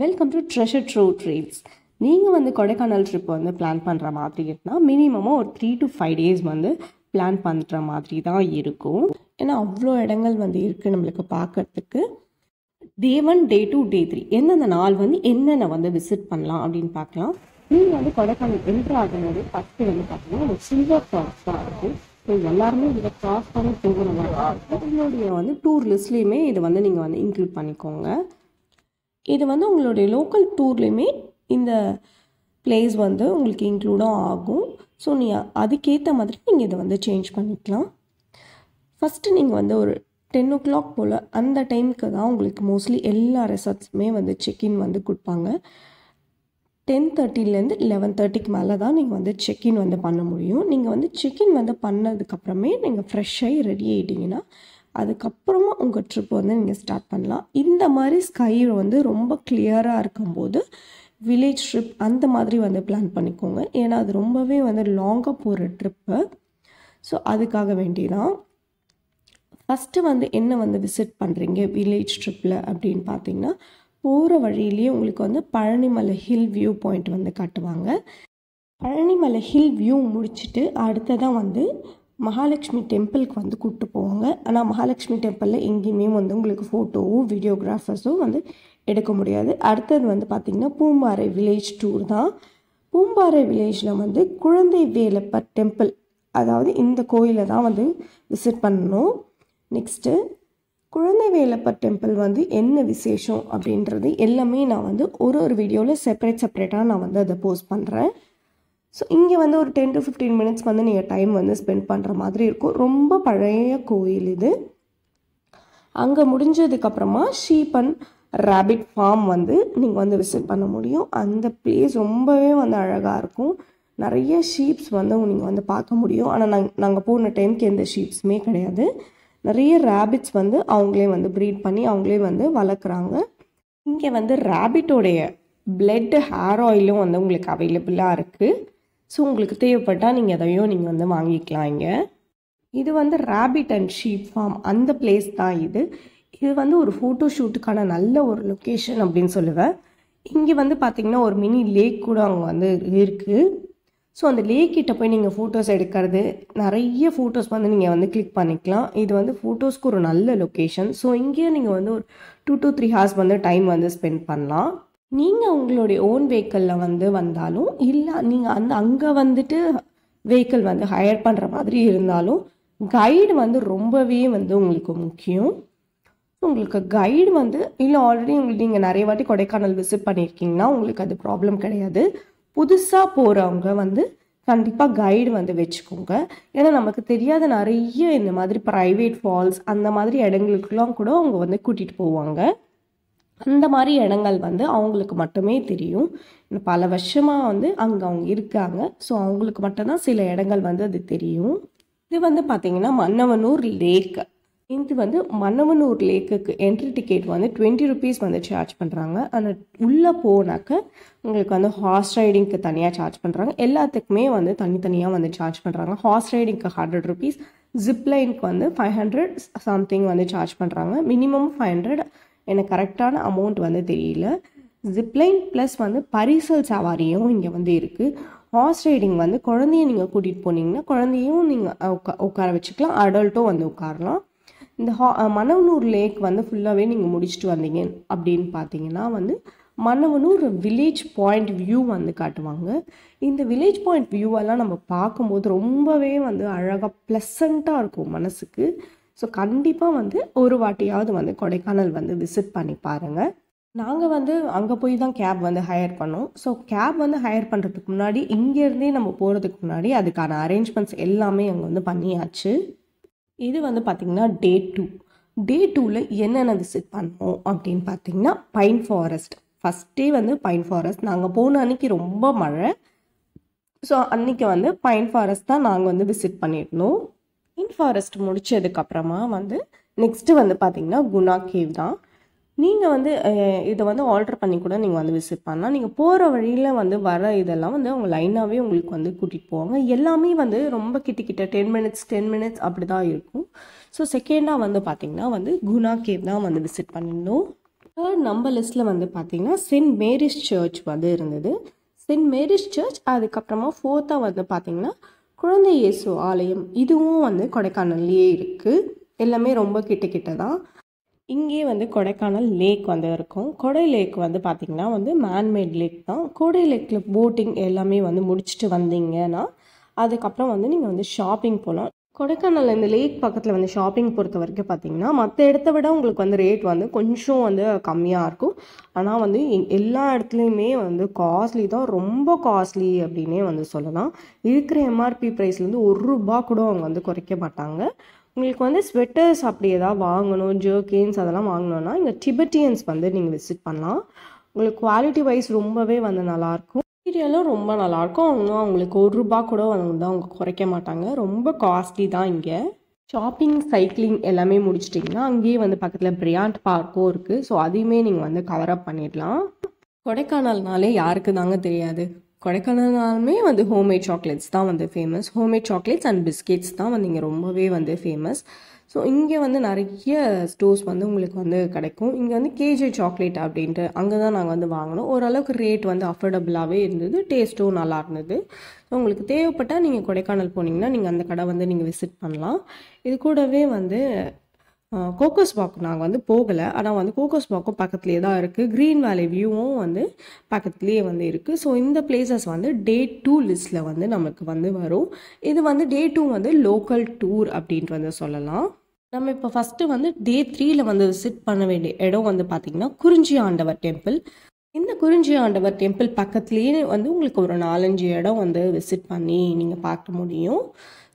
welcome to treasure true trails நீங்கள் வந்து Kodaikanal trip வந்து பிளான் பண்ணுற மாதிரி இருந்தால் மினிமமாக ஒரு த்ரீ டு ஃபைவ் டேஸ் வந்து பிளான் பண்ணுற மாதிரி தான் இருக்கும் ஏன்னா அவ்வளோ இடங்கள் வந்து இருக்குது நம்மளுக்கு பார்க்குறதுக்கு day one day two day three எந்தெந்த நாள் வந்து என்னென்ன வந்து விசிட் பண்ணலாம் அப்படின்னு பார்க்கலாம் நீங்கள் வந்து கொடைக்கானல் என்ட்ரு ஆகும்போது ஃபஸ்ட்டு வந்து பார்த்தீங்கன்னா ஒரு சில்வர் ஃபால்ஸ் தான் இருக்குது ஸோ எல்லாருமே இதை க்ராஸ் பண்ணி போகிற மாதிரி இருக்கும் உங்களுடைய வந்து டூர் லிஸ்ட்லேயுமே இதை வந்து நீங்கள் வந்து இன்க்ளூட் பண்ணிக்கோங்க இது வந்து உங்களுடைய லோக்கல் டூர்லேயுமே இந்த பிளேஸ் வந்து உங்களுக்கு இன்க்ளூடும் ஆகும் ஸோ நீ அதுக்கேற்ற மாதிரி நீங்கள் இதை வந்து சேஞ்ச் பண்ணிக்கலாம் ஃபஸ்ட்டு நீங்கள் வந்து ஒரு டென் ஓ கிளாக் போல் அந்த டைமுக்கு தான் உங்களுக்கு மோஸ்ட்லி எல்லா ரெசார்ட்ஸுமே வந்து செக்இன் வந்து கொடுப்பாங்க டென் தேர்ட்டிலேருந்து லெவன் தேர்ட்டிக்கு மேலே தான் நீங்கள் வந்து செக்இன் வந்து பண்ண முடியும் நீங்கள் வந்து செக்இன் வந்து பண்ணதுக்கப்புறமே நீங்கள் ஃப்ரெஷ்ஷாகி ரெடி ஆகிட்டீங்கன்னா அதுக்கப்புறமா உங்கள் ட்ரிப் வந்து நீங்கள் ஸ்டார்ட் பண்ணலாம் இந்த மாதிரி ஸ்கை வந்து ரொம்ப கிளியராக இருக்கும்போது வில்லேஜ் ட்ரிப் அந்த மாதிரி வந்து பிளான் பண்ணிக்கோங்க ஏன்னா அது ரொம்பவே வந்து லாங்காக போகிற ட்ரிப்பு ஸோ அதுக்காக வேண்டி தான் ஃபஸ்ட்டு வந்து என்ன வந்து விசிட் பண்ணுறீங்க வில்லேஜ் ட்ரிப்பில் அப்படின்னு பார்த்தீங்கன்னா போகிற வழியிலேயே உங்களுக்கு வந்து பழனிமலை ஹில் வியூ பாயிண்ட் வந்து காட்டுவாங்க பழனிமலை ஹில் வியூ முடிச்சுட்டு அடுத்ததான் வந்து மகாலட்சுமி டெம்பிளுக்கு வந்து கூப்பிட்டு போவாங்க ஆனால் மகாலட்சுமி டெம்பிளில் எங்கேயுமே வந்து உங்களுக்கு ஃபோட்டோவும் வீடியோகிராஃபர்ஸும் வந்து எடுக்க முடியாது அடுத்தது வந்து பார்த்திங்கன்னா பூம்பாறை வில்லேஜ் டூர் தான் பூம்பாறை வில்லேஜில் வந்து குழந்தை வேலப்பர் டெம்பிள் அதாவது இந்த கோயிலை தான் வந்து விசிட் பண்ணணும் நெக்ஸ்ட்டு குழந்தை வேலப்பர் டெம்பிள் வந்து என்ன விசேஷம் அப்படின்றது எல்லாமே நான் வந்து ஒரு ஒரு வீடியோவில் செப்பரேட் செப்பரேட்டாக நான் வந்து அதை போஸ்ட் பண்ணுறேன் ஸோ இங்கே வந்து ஒரு டென் டு ஃபிஃப்டீன் மினிட்ஸ் வந்து நீங்கள் டைம் வந்து ஸ்பெண்ட் பண்ணுற மாதிரி இருக்கும் ரொம்ப பழைய கோயில் இது அங்கே முடிஞ்சதுக்கப்புறமா ஷீப் அண்ட் ரேபிட் ஃபார்ம் வந்து நீங்கள் வந்து விசிட் பண்ண முடியும் அந்த பிளேஸ் ரொம்பவே வந்து அழகாக இருக்கும் நிறைய ஷீப்ஸ் வந்து நீங்கள் வந்து பார்க்க முடியும் ஆனால் நாங்கள் நாங்கள் போன டைமுக்கு எந்த ஷீப்ஸுமே கிடையாது நிறைய ரேபிட்ஸ் வந்து அவங்களே வந்து ப்ரீட் பண்ணி அவங்களே வந்து வளர்க்குறாங்க இங்கே வந்து ரேபிட்டோடைய பிளட் ஹேர் ஆயிலும் வந்து உங்களுக்கு அவைலபிளாக இருக்குது ஸோ உங்களுக்கு தேவைப்பட்டால் நீங்கள் எதையும் நீங்கள் வந்து வாங்கிக்கலாம் இங்கே இது வந்து ரேபிட் அண்ட் ஷீப் ஃபார்ம் அந்த பிளேஸ் தான் இது இது வந்து ஒரு ஃபோட்டோ ஷூட்டுக்கான நல்ல ஒரு லொக்கேஷன் அப்படின்னு சொல்லுவேன் இங்கே வந்து பார்த்திங்கன்னா ஒரு மினி லேக் கூட அங்கே வந்து இருக்குது ஸோ அந்த லேக்கிட்ட போய் நீங்கள் ஃபோட்டோஸ் எடுக்கிறது நிறைய ஃபோட்டோஸ் வந்து நீங்கள் வந்து கிளிக் பண்ணிக்கலாம் இது வந்து ஃபோட்டோஸ்க்கு ஒரு நல்ல லொக்கேஷன் ஸோ இங்கேயே நீங்கள் வந்து ஒரு டூ டூ த்ரீ ஹார்ஸ் வந்து டைம் வந்து ஸ்பெண்ட் பண்ணலாம் நீங்கள் உங்களுடைய ஓன் வெஹிக்கிளில் வந்து வந்தாலும் இல்லை நீங்கள் அந்த அங்கே வந்துட்டு வெஹிக்கிள் வந்து ஹையர் பண்ணுற மாதிரி இருந்தாலும் கைடு வந்து ரொம்பவே வந்து உங்களுக்கு முக்கியம் உங்களுக்கு கைடு வந்து இல்லை ஆல்ரெடி உங்களுக்கு நீங்கள் நிறைய வாட்டி கொடைக்கானல் விசிட் பண்ணியிருக்கீங்கன்னா உங்களுக்கு அது ப்ராப்ளம் கிடையாது புதுசாக போகிறவங்க வந்து கண்டிப்பாக கைடு வந்து வச்சுக்கோங்க ஏன்னா நமக்கு தெரியாத நிறைய இந்த மாதிரி ப்ரைவேட் ஃபால்ஸ் அந்த மாதிரி இடங்களுக்குலாம் கூட அவங்க வந்து கூட்டிகிட்டு போவாங்க அந்த மாதிரி இடங்கள் வந்து அவங்களுக்கு மட்டுமே தெரியும் பல வருஷமாக வந்து அங்கே அவங்க இருக்காங்க ஸோ அவங்களுக்கு மட்டும்தான் சில இடங்கள் வந்து அது தெரியும் இது வந்து பார்த்திங்கன்னா மன்னவனூர் லேக் இது வந்து மன்னவனூர் லேக்குக்கு என்ட்ரி டிக்கெட் வந்து டுவெண்ட்டி ருபீஸ் வந்து சார்ஜ் பண்ணுறாங்க ஆனால் உள்ளே போனாக்க உங்களுக்கு வந்து ஹார்ஸ் ரைடிங்க்கு தனியாக சார்ஜ் பண்ணுறாங்க எல்லாத்துக்குமே வந்து தனித்தனியாக வந்து சார்ஜ் பண்ணுறாங்க ஹார்ஸ் ரைடிங்க்கு ஹண்ட்ரட் ருபீஸ் ஜிப்லைனுக்கு வந்து ஃபைவ் ஹண்ட்ரட் சம்திங் வந்து சார்ஜ் பண்ணுறாங்க மினிமம் ஃபைவ் ஹண்ட்ரட் எனக்கு கரெக்டான அமௌண்ட் வந்து தெரியல ஜிப்லைன் ப்ளஸ் வந்து பரிசல் சவாரியும் இங்கே வந்து இருக்குது ஹார்ஸ் ரைடிங் வந்து குழந்தைய நீங்கள் கூட்டிகிட்டு போனீங்கன்னா குழந்தையும் நீங்கள் உட்கா உட்கார வச்சுக்கலாம் அடல்ட்டும் வந்து உட்காரலாம் இந்த ஹா மணவனூர் லேக் வந்து ஃபுல்லாகவே நீங்கள் முடிச்சுட்டு வந்தீங்க அப்படின்னு பார்த்தீங்கன்னா வந்து மணவனூர் வில்லேஜ் பாயிண்ட் வியூ வந்து காட்டுவாங்க இந்த வில்லேஜ் பாயிண்ட் வியூவெல்லாம் நம்ம பார்க்கும்போது ரொம்பவே வந்து அழகாக ப்ளசண்ட்டாக இருக்கும் மனசுக்கு ஸோ கண்டிப்பாக வந்து ஒரு வாட்டியாவது வந்து கொடைக்கானல் வந்து விசிட் பண்ணி பாருங்கள் நாங்கள் வந்து அங்கே போய் தான் கேப் வந்து ஹையர் பண்ணோம் ஸோ கேப் வந்து ஹையர் பண்ணுறதுக்கு முன்னாடி இங்கேருந்தே நம்ம போகிறதுக்கு முன்னாடி அதுக்கான அரேஞ்ச்மெண்ட்ஸ் எல்லாமே அங்கே வந்து பண்ணியாச்சு இது வந்து பார்த்திங்கன்னா டே டூ டே டூவில் என்னென்ன விசிட் பண்ணோம் அப்படின்னு பார்த்திங்கன்னா பைன் ஃபாரஸ்ட் ஃபஸ்ட்டே வந்து பைன் ஃபாரஸ்ட் நாங்கள் போன அன்றைக்கி ரொம்ப மழை ஸோ அன்றைக்கி வந்து பைன் ஃபாரஸ்ட் தான் நாங்கள் வந்து விசிட் பண்ணியிருந்தோம் முடித்ததுக்கு முடித்ததுக்கப்புறமா வந்து நெக்ஸ்ட்டு வந்து பார்த்திங்கன்னா குணா கேவ் தான் நீங்கள் வந்து இதை வந்து ஆல்ட்ரு பண்ணி கூட நீங்கள் வந்து விசிட் பண்ணலாம் நீங்கள் போகிற வழியில் வந்து வர இதெல்லாம் வந்து அவங்க லைனாகவே உங்களுக்கு வந்து கூட்டிகிட்டு போவாங்க எல்லாமே வந்து ரொம்ப கிட்ட கிட்ட டென் மினிட்ஸ் டென் மினிட்ஸ் அப்படி தான் இருக்கும் ஸோ செகண்டாக வந்து பார்த்திங்கன்னா வந்து குணா கேவ் தான் வந்து விசிட் பண்ணியிருந்தோம் தேர்ட் நம்ம லிஸ்ட்டில் வந்து பார்த்திங்கன்னா சென்ட் மேரிஸ் சர்ச் வந்து இருந்தது சென்ட் மேரிஸ் சர்ச் அதுக்கப்புறமா ஃபோர்த்தாக வந்து பார்த்திங்கன்னா குழந்தை இயேசு ஆலயம் இதுவும் வந்து கொடைக்கானல்லையே இருக்குது எல்லாமே ரொம்ப கிட்ட கிட்ட தான் இங்கேயே வந்து கொடைக்கானல் லேக் வந்து இருக்கும் கொடை லேக் வந்து பார்த்திங்கன்னா வந்து மேன்மேட் லேக் தான் கொடை லேக்கில் போட்டிங் எல்லாமே வந்து முடிச்சுட்டு வந்தீங்கன்னா அதுக்கப்புறம் வந்து நீங்கள் வந்து ஷாப்பிங் போகலாம் கொடைக்கானல் இந்த லேக் பக்கத்தில் வந்து ஷாப்பிங் பொறுத்த வரைக்கும் பார்த்தீங்கன்னா மற்ற இடத்த விட உங்களுக்கு வந்து ரேட் வந்து கொஞ்சம் வந்து கம்மியாக இருக்கும் ஆனால் வந்து எல்லா இடத்துலையுமே வந்து காஸ்ட்லி தான் ரொம்ப காஸ்ட்லி அப்படின்னே வந்து சொல்லலாம் இருக்கிற எம்ஆர்பி ப்ரைஸ்லேருந்து ஒரு ரூபா கூட அவங்க வந்து குறைக்க மாட்டாங்க உங்களுக்கு வந்து ஸ்வெட்டர்ஸ் அப்படி ஏதாவது வாங்கணும் ஜர்கின்ஸ் அதெல்லாம் வாங்கணும்னா இங்கே டிபெட்டியன்ஸ் வந்து நீங்கள் விசிட் பண்ணலாம் உங்களுக்கு குவாலிட்டி வைஸ் ரொம்பவே வந்து நல்லாயிருக்கும் மெட்டீரியலும் ரொம்ப நல்லாயிருக்கும் இன்னும் அவங்களுக்கு ஒரு ரூபா கூட வந்து அவங்க குறைக்க மாட்டாங்க ரொம்ப காஸ்ட்லி தான் இங்கே ஷாப்பிங் சைக்கிளிங் எல்லாமே முடிச்சிட்டிங்கன்னா அங்கேயே வந்து பக்கத்தில் பிரியாண்ட் பார்க்கும் இருக்குது ஸோ அதையுமே நீங்கள் வந்து கவர் அப் பண்ணிடலாம் கொடைக்கானல்னாலே யாருக்கு தாங்க தெரியாது கொடைக்கானல்னாலுமே வந்து ஹோம்மேட் சாக்லேட்ஸ் தான் வந்து famous homemade chocolates and biscuits தான் வந்து இங்கே ரொம்பவே வந்து ஃபேமஸ் ஸோ இங்கே வந்து நிறைய ஸ்டோர்ஸ் வந்து உங்களுக்கு வந்து கிடைக்கும் இங்கே வந்து கேஜே சாக்லேட் அப்படின்ட்டு அங்கே தான் நாங்கள் வந்து வாங்கினோம் ஓரளவுக்கு ரேட் வந்து அஃபோர்டபுளாகவே இருந்தது டேஸ்ட்டும் நல்லா இருந்தது ஸோ உங்களுக்கு தேவைப்பட்டால் நீங்கள் கொடைக்கானல் போனீங்கன்னா நீங்கள் அந்த கடை வந்து நீங்கள் விசிட் பண்ணலாம் இது கூடவே வந்து கோகோஸ் வாக் நாங்கள் வந்து போகலை ஆனால் வந்து கோகோஸ் பாக்கும் பக்கத்துலேயே தான் இருக்குது க்ரீன் வேலி வியூவும் வந்து பக்கத்துலேயே வந்து இருக்குது ஸோ இந்த பிளேசஸ் வந்து டே டூ லிஸ்ட்டில் வந்து நமக்கு வந்து வரும் இது வந்து டே டூ வந்து லோக்கல் டூர் அப்படின்ட்டு வந்து சொல்லலாம் நம்ம இப்போ ஃபஸ்ட்டு வந்து டே த்ரீயில் வந்து விசிட் பண்ண வேண்டிய இடம் வந்து பார்த்திங்கன்னா குறிஞ்சி ஆண்டவர் டெம்பிள் இந்த குறிஞ்சி ஆண்டவர் டெம்பிள் பக்கத்துலேயே வந்து உங்களுக்கு ஒரு நாலஞ்சு இடம் வந்து விசிட் பண்ணி நீங்கள் பார்க்க முடியும்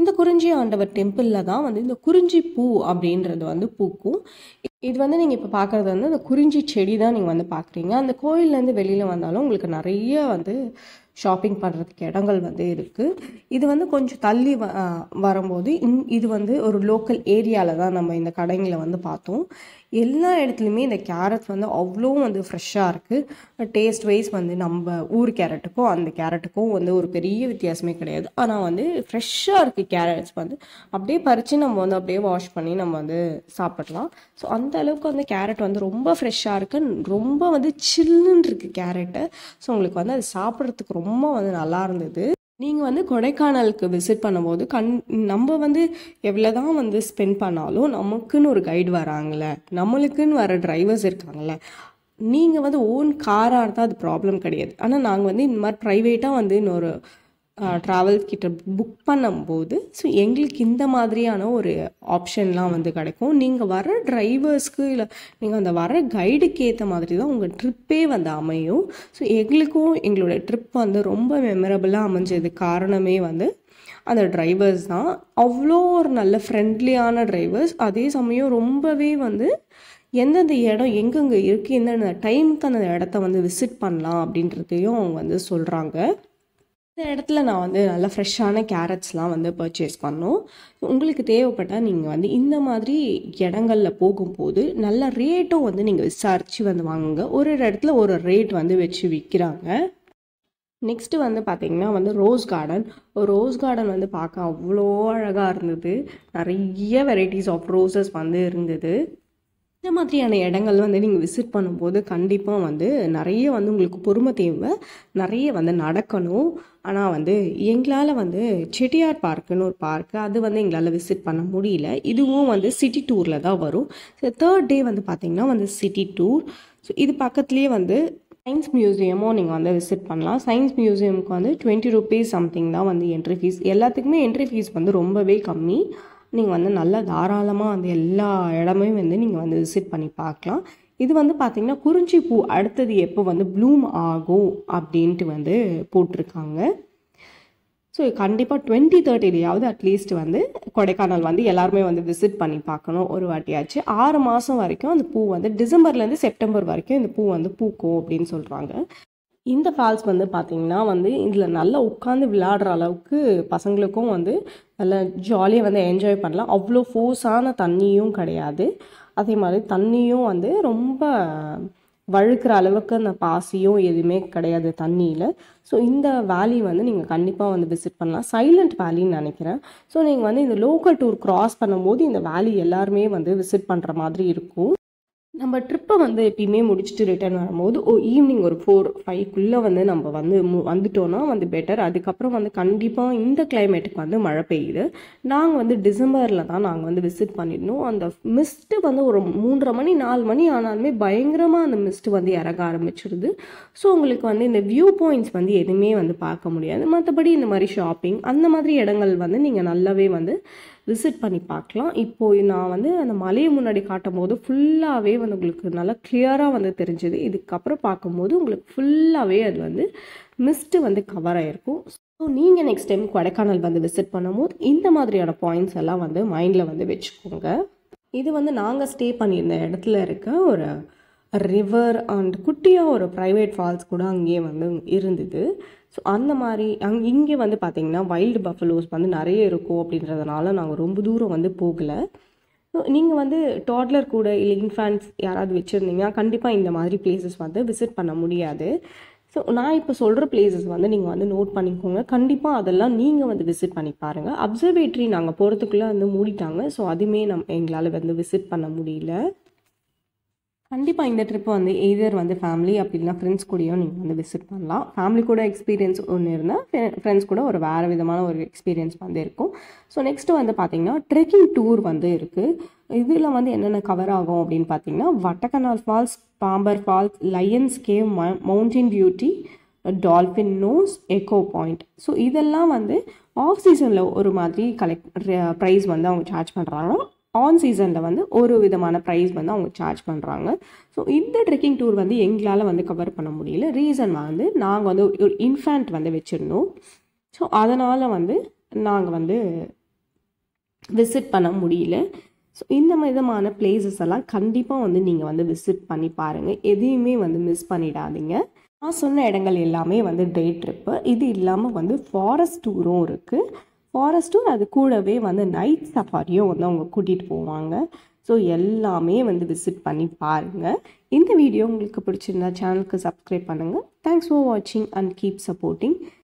இந்த குறிஞ்சி ஆண்டவர் டெம்பிளில் தான் வந்து இந்த குறிஞ்சி பூ அப்படின்றது வந்து பூக்கும் இது வந்து நீங்கள் இப்போ பார்க்குறது வந்து அந்த குறிஞ்சி செடி தான் நீங்கள் வந்து பார்க்குறீங்க அந்த கோயிலேருந்து வெளியில் வந்தாலும் உங்களுக்கு நிறைய வந்து ஷாப்பிங் பண்ணுறதுக்கு இடங்கள் வந்து இருக்குது இது வந்து கொஞ்சம் தள்ளி வ வரும்போது இன் இது வந்து ஒரு லோக்கல் ஏரியாவில் தான் நம்ம இந்த கடைங்களை வந்து பார்த்தோம் எல்லா இடத்துலையுமே இந்த கேரட் வந்து அவ்வளோ வந்து ஃப்ரெஷ்ஷாக இருக்குது டேஸ்ட் வைஸ் வந்து நம்ம ஊர் கேரட்டுக்கும் அந்த கேரட்டுக்கும் வந்து ஒரு பெரிய வித்தியாசமே கிடையாது ஆனால் வந்து ஃப்ரெஷ்ஷாக இருக்குது கேரட்ஸ் வந்து அப்படியே பறித்து நம்ம வந்து அப்படியே வாஷ் பண்ணி நம்ம வந்து சாப்பிடலாம் ஸோ அந்த அளவுக்கு வந்து கேரட் வந்து ரொம்ப ஃப்ரெஷ்ஷாக இருக்குது ரொம்ப வந்து சில்லுன்னு இருக்குது கேரட்டு ஸோ உங்களுக்கு வந்து அது சாப்பிட்றதுக்கு ரொம்ப வந்து நல்லா இருந்தது நீங்கள் வந்து கொடைக்கானலுக்கு விசிட் பண்ணும்போது கண் நம்ம வந்து எவ்வளோ தான் வந்து ஸ்பெண்ட் பண்ணாலும் நமக்குன்னு ஒரு கைடு வராங்களே நம்மளுக்குன்னு வர டிரைவர்ஸ் இருக்காங்களே நீங்கள் வந்து ஓன் காராக இருந்தால் அது ப்ராப்ளம் கிடையாது ஆனால் நாங்கள் வந்து இந்த மாதிரி ப்ரைவேட்டாக வந்து இன்னொரு ட்ராவல்ஸ் கிட்ட புக் பண்ணும்போது ஸோ எங்களுக்கு இந்த மாதிரியான ஒரு ஆப்ஷன்லாம் வந்து கிடைக்கும் நீங்கள் வர டிரைவர்ஸ்க்கு இல்லை நீங்கள் அந்த வர கைடுக்கு ஏற்ற மாதிரி தான் உங்கள் ட்ரிப்பே வந்து அமையும் ஸோ எங்களுக்கும் எங்களோட ட்ரிப் வந்து ரொம்ப மெமரபுளாக அமைஞ்சது காரணமே வந்து அந்த டிரைவர்ஸ் தான் அவ்வளோ ஒரு நல்ல ஃப்ரெண்ட்லியான டிரைவர்ஸ் அதே சமயம் ரொம்பவே வந்து எந்தெந்த இடம் எங்கெங்கே இருக்குது எந்தெந்த டைமுக்கு அந்த இடத்த வந்து விசிட் பண்ணலாம் அப்படின்றதையும் அவங்க வந்து சொல்கிறாங்க இந்த இடத்துல நான் வந்து நல்லா ஃப்ரெஷ்ஷான கேரட்ஸ்லாம் வந்து பர்ச்சேஸ் பண்ணோம் உங்களுக்கு தேவைப்பட்டால் நீங்கள் வந்து இந்த மாதிரி இடங்களில் போகும்போது நல்ல ரேட்டும் வந்து நீங்கள் விசாரித்து வந்து வாங்குங்க ஒரு ஒரு இடத்துல ஒரு ரேட் வந்து வச்சு விற்கிறாங்க நெக்ஸ்ட்டு வந்து பார்த்திங்கன்னா வந்து ரோஸ் கார்டன் ரோஸ் கார்டன் வந்து பார்க்க அவ்வளோ அழகாக இருந்தது நிறைய வெரைட்டிஸ் ஆஃப் ரோசஸ் வந்து இருந்தது இந்த மாதிரியான இடங்கள் வந்து நீங்கள் விசிட் பண்ணும்போது கண்டிப்பாக வந்து நிறைய வந்து உங்களுக்கு பொறுமை தேவை நிறைய வந்து நடக்கணும் ஆனால் வந்து எங்களால் வந்து செட்டியார் பார்க்குன்னு ஒரு பார்க்கு அது வந்து எங்களால் விசிட் பண்ண முடியல இதுவும் வந்து சிட்டி டூரில் தான் வரும் ஸோ தேர்ட் டே வந்து பார்த்திங்கன்னா வந்து சிட்டி டூர் ஸோ இது பக்கத்துலேயே வந்து சயின்ஸ் மியூசியமும் நீங்கள் வந்து விசிட் பண்ணலாம் சயின்ஸ் மியூசியமுக்கு வந்து டுவெண்ட்டி ருபீஸ் சம்திங் தான் வந்து என்ட்ரி ஃபீஸ் எல்லாத்துக்குமே என்ட்ரி ஃபீஸ் வந்து ரொம்பவே கம்மி நீங்கள் வந்து நல்லா தாராளமாக வந்து எல்லா இடமும் வந்து நீங்கள் வந்து விசிட் பண்ணி பார்க்கலாம் இது வந்து பார்த்திங்கன்னா குறிஞ்சி பூ அடுத்தது எப்போ வந்து ப்ளூம் ஆகும் அப்படின்ட்டு வந்து போட்டிருக்காங்க ஸோ கண்டிப்பாக டுவெண்ட்டி தேர்ட்டிலேயாவது அட்லீஸ்ட் வந்து கொடைக்கானல் வந்து எல்லாருமே வந்து விசிட் பண்ணி பார்க்கணும் ஒரு வாட்டியாச்சு ஆறு மாதம் வரைக்கும் அந்த பூ வந்து டிசம்பர்லேருந்து செப்டம்பர் வரைக்கும் இந்த பூ வந்து பூக்கும் அப்படின்னு சொல்கிறாங்க இந்த ஃபால்ஸ் வந்து பார்த்திங்கன்னா வந்து இதில் நல்லா உட்காந்து விளையாடுற அளவுக்கு பசங்களுக்கும் வந்து நல்லா ஜாலியாக வந்து என்ஜாய் பண்ணலாம் அவ்வளோ ஃபோர்ஸான தண்ணியும் கிடையாது அதே மாதிரி தண்ணியும் வந்து ரொம்ப வழுக்கிற அளவுக்கு அந்த பாசியும் எதுவுமே கிடையாது தண்ணியில் ஸோ இந்த வேலி வந்து நீங்கள் கண்டிப்பாக வந்து விசிட் பண்ணலாம் சைலண்ட் வேலின்னு நினைக்கிறேன் ஸோ நீங்கள் வந்து இந்த லோக்கல் டூர் க்ராஸ் பண்ணும்போது இந்த வேலி எல்லாருமே வந்து விசிட் பண்ணுற மாதிரி இருக்கும் நம்ம ட்ரிப்பை வந்து எப்பயுமே முடிச்சுட்டு ரிட்டர்ன் வரும்போது ஓ ஈவினிங் ஒரு ஃபோர் ஃபைவ்க்குள்ளே வந்து நம்ம வந்து வந்துட்டோன்னா வந்து பெட்டர் அதுக்கப்புறம் வந்து கண்டிப்பாக இந்த கிளைமேட்டுக்கு வந்து மழை பெய்யுது நாங்கள் வந்து டிசம்பரில் தான் நாங்கள் வந்து விசிட் பண்ணிடணும் அந்த மிஸ்ட்டு வந்து ஒரு மூன்றரை மணி நாலு மணி ஆனாலுமே பயங்கரமாக அந்த மிஸ்ட்டு வந்து இறங்க ஆரம்பிச்சிருது ஸோ உங்களுக்கு வந்து இந்த வியூ பாயிண்ட்ஸ் வந்து எதுவுமே வந்து பார்க்க முடியாது மற்றபடி இந்த மாதிரி ஷாப்பிங் அந்த மாதிரி இடங்கள் வந்து நீங்கள் நல்லாவே வந்து விசிட் பண்ணி பார்க்கலாம் இப்போது நான் வந்து அந்த மலையை முன்னாடி காட்டும் போது ஃபுல்லாகவே வந்து உங்களுக்கு நல்லா கிளியராக வந்து தெரிஞ்சுது இதுக்கப்புறம் பார்க்கும்போது உங்களுக்கு ஃபுல்லாகவே அது வந்து மிஸ்ட்டு வந்து கவர் ஆகிருக்கும் ஸோ நீங்கள் நெக்ஸ்ட் டைம் கொடைக்கானல் வந்து விசிட் பண்ணும்போது இந்த மாதிரியான பாயிண்ட்ஸ் எல்லாம் வந்து மைண்டில் வந்து வச்சுக்கோங்க இது வந்து நாங்கள் ஸ்டே பண்ணியிருந்த இடத்துல இருக்க ஒரு ரிவர் அண்ட் குட்டியாக ஒரு ப்ரைவேட் ஃபால்ஸ் கூட அங்கேயே வந்து இருந்தது ஸோ அந்த மாதிரி அங் இங்கே வந்து பார்த்திங்கன்னா வைல்டு பஃபலோஸ் வந்து நிறைய இருக்கும் அப்படின்றதுனால நாங்கள் ரொம்ப தூரம் வந்து போகலை ஸோ நீங்கள் வந்து டாட்லர் கூட இல்லை இன்ஃபேன்ஸ் யாராவது வச்சுருந்தீங்கன்னா கண்டிப்பாக இந்த மாதிரி பிளேசஸ் வந்து விசிட் பண்ண முடியாது ஸோ நான் இப்போ சொல்கிற பிளேசஸ் வந்து நீங்கள் வந்து நோட் பண்ணிக்கோங்க கண்டிப்பாக அதெல்லாம் நீங்கள் வந்து விசிட் பண்ணி பாருங்கள் அப்சர்வேட்ரி நாங்கள் போகிறதுக்குள்ளே வந்து மூடிட்டாங்க ஸோ அதுவுமே நம் எங்களால் வந்து விசிட் பண்ண முடியல கண்டிப்பாக இந்த ட்ரிப்பை வந்து எய்தர் வந்து ஃபேமிலி அப்படி இல்லைனா ஃப்ரெண்ட்ஸ் கூடயும் நீங்கள் வந்து விசிட் பண்ணலாம் ஃபேமிலி கூட எக்ஸ்பீரியன்ஸ் ஒன்று இருந்தால் ஃப்ரெண்ட்ஸ் கூட ஒரு வேறு விதமான ஒரு எக்ஸ்பீரியன்ஸ் வந்து இருக்கும் ஸோ நெக்ஸ்ட்டு வந்து பார்த்திங்கன்னா ட்ரெக்கிங் டூர் வந்து இருக்குது இதில் வந்து என்னென்ன கவர் ஆகும் அப்படின்னு பார்த்தீங்கன்னா Vattakanal falls Pambar falls lions cave mountain beauty dolphin nose echo point so இதெல்லாம் வந்து ஆஃப் சீசனில் ஒரு மாதிரி கலெக்ட் ப்ரைஸ் வந்து அவங்க சார்ஜ் பண்ணுறாங்க ஆன் சீசனில் வந்து ஒரு விதமான ப்ரைஸ் வந்து அவங்க சார்ஜ் பண்ணுறாங்க ஸோ இந்த ட்ரெக்கிங் டூர் வந்து எங்களால் வந்து கவர் பண்ண முடியல ரீசன் வந்து நாங்கள் வந்து ஒரு இன்ஃபேண்ட் வந்து வச்சிடணும் ஸோ அதனால் வந்து நாங்கள் வந்து விசிட் பண்ண முடியல ஸோ இந்த விதமான பிளேசஸ் எல்லாம் கண்டிப்பாக வந்து நீங்கள் வந்து விசிட் பண்ணி பாருங்கள் எதையுமே வந்து மிஸ் பண்ணிடாதீங்க நான் சொன்ன இடங்கள் எல்லாமே வந்து டே ட்ரிப்பு இது இல்லாமல் வந்து ஃபாரஸ்ட் டூரும் இருக்குது ஃபாரஸ்ட்டும் அது கூடவே வந்து நைட் சஃபாரியும் வந்து அவங்க கூட்டிகிட்டு போவாங்க ஸோ எல்லாமே வந்து விசிட் பண்ணி பாருங்கள் இந்த வீடியோ உங்களுக்கு பிடிச்சிருந்தா சேனலுக்கு சப்ஸ்கிரைப் பண்ணுங்கள் தேங்க்ஸ் ஃபார் வாட்சிங் அண்ட் கீப் சப்போர்ட்டிங்